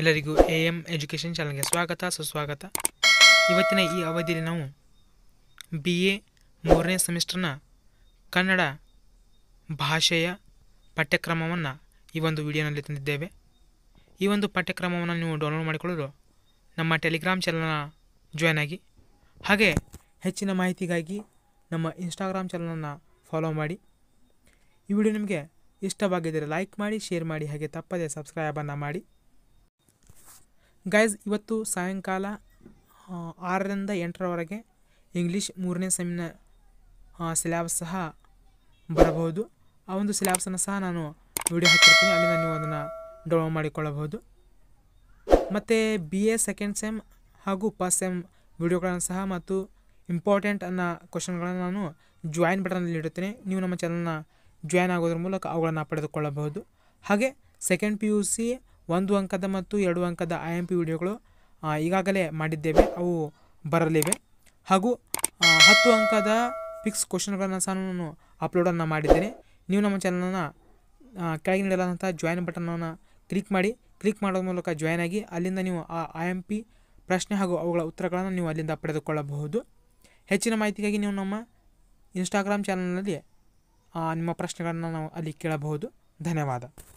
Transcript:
ಎಲ್ಲರಿಗೂ A M education ಚಾನಲ್ಗೆ ಸ್ವಾಗತ ಸುಸ್ವಾಗತ ಇವತ್ತಿನ ಈ ಅವಧಿಯಲ್ಲಿ ನಾವು ಬಿ ಎ ಮೂರನೇ ಸೆಮಿಸ್ಟರ್ನ ಕನ್ನಡ ಭಾಷೆಯ ಪಠ್ಯಕ್ರಮವನ್ನು ಈ ಒಂದು ವಿಡಿಯೋನಲ್ಲಿ ತಂದಿದ್ದೇವೆ ಈ ಒಂದು ಪಠ್ಯಕ್ರಮವನ್ನು ನೀವು ಡೌನ್ಲೋಡ್ ಮಾಡಿಕೊಳ್ಳಲು ನಮ್ಮ ಟೆಲಿಗ್ರಾಮ್ ಚಾನಲ್ನ ಜಾಯ್ನ್ ಆಗಿ ಹಾಗೆ ಹೆಚ್ಚಿನ ಮಾಹಿತಿಗಾಗಿ ನಮ್ಮ ಇನ್ಸ್ಟಾಗ್ರಾಮ್ ಚಾನಲನ್ನು ಫಾಲೋ ಮಾಡಿ ಈ ವಿಡಿಯೋ ನಿಮಗೆ ಇಷ್ಟವಾಗಿದ್ದರೆ ಲೈಕ್ ಮಾಡಿ ಶೇರ್ ಮಾಡಿ ಹಾಗೆ ತಪ್ಪದೇ ಸಬ್ಸ್ಕ್ರೈಬನ್ನು ಮಾಡಿ ಗೈಸ್ ಇವತ್ತು ಸಾಯಂಕಾಲ ಆರರಿಂದ ಎಂಟರವರೆಗೆ ಇಂಗ್ಲೀಷ್ ಮೂರನೇ ಸೆಮಿನ ಸಿಲೆಬಸ್ ಸಹ ಬರಬಹುದು ಆ ಒಂದು ಸಿಲೆಬಸನ್ನು ಸಹ ನಾನು ವಿಡಿಯೋ ಹಾಕಿರ್ತೀನಿ ಅಲ್ಲಿಂದ ನೀವು ಅದನ್ನು ಡೌನ್ಲೋಡ್ ಮಾಡಿಕೊಳ್ಳಬಹುದು ಮತ್ತು ಬಿ ಎ ಸೆಕೆಂಡ್ ಸೆಮ್ ಹಾಗೂ ಫಸ್ಟ್ ಸೆಮ್ ವಿಡಿಯೋಗಳನ್ನು ಸಹ ಮತ್ತು ಇಂಪಾರ್ಟೆಂಟ್ ಅನ್ನೋ ಕ್ವಶನ್ಗಳನ್ನು ನಾನು ಜಾಯಿನ್ ಬಟನಲ್ಲಿ ಇಡುತ್ತೇನೆ ನೀವು ನಮ್ಮ ಚಾನಲ್ನ ಜಾಯ್ನ್ ಆಗೋದ್ರ ಮೂಲಕ ಅವುಗಳನ್ನು ಪಡೆದುಕೊಳ್ಳಬಹುದು ಹಾಗೆ ಸೆಕೆಂಡ್ ಪಿ ಯು ಸಿ ಒಂದು ಅಂಕದ ಮತ್ತು ಎರಡು ಅಂಕದ ಐ ಎಮ್ ಪಿ ವಿಡಿಯೋಗಳು ಈಗಾಗಲೇ ಮಾಡಿದ್ದೇವೆ ಅವು ಬರಲಿವೆ ಹಾಗೂ ಹತ್ತು ಅಂಕದ ಫಿಕ್ಸ್ ಕ್ವಶನ್ಗಳನ್ನು ಸಹ ನಾನು ಅಪ್ಲೋಡನ್ನು ಮಾಡಿದ್ದೇನೆ ನೀವು ನಮ್ಮ ಚಾನಲನ್ನು ಕೆಳಗೆ ನೀಡಲಾದಂಥ ಜಾಯಿನ್ ಬಟನನ್ನು ಕ್ಲಿಕ್ ಮಾಡಿ ಕ್ಲಿಕ್ ಮಾಡೋದ್ರ ಮೂಲಕ ಜಾಯ್ನ್ ಆಗಿ ಅಲ್ಲಿಂದ ನೀವು ಆ ಐ ಎಮ್ ಪಿ ಪ್ರಶ್ನೆ ಹಾಗೂ ಅವುಗಳ ಉತ್ತರಗಳನ್ನು ನೀವು ಅಲ್ಲಿಂದ ಪಡೆದುಕೊಳ್ಳಬಹುದು ಹೆಚ್ಚಿನ ಮಾಹಿತಿಗಾಗಿ ನೀವು ನಮ್ಮ ಇನ್ಸ್ಟಾಗ್ರಾಮ್ ಚಾನಲ್ನಲ್ಲಿ ನಿಮ್ಮ ಪ್ರಶ್ನೆಗಳನ್ನು ನಾವು ಅಲ್ಲಿ ಕೇಳಬಹುದು ಧನ್ಯವಾದ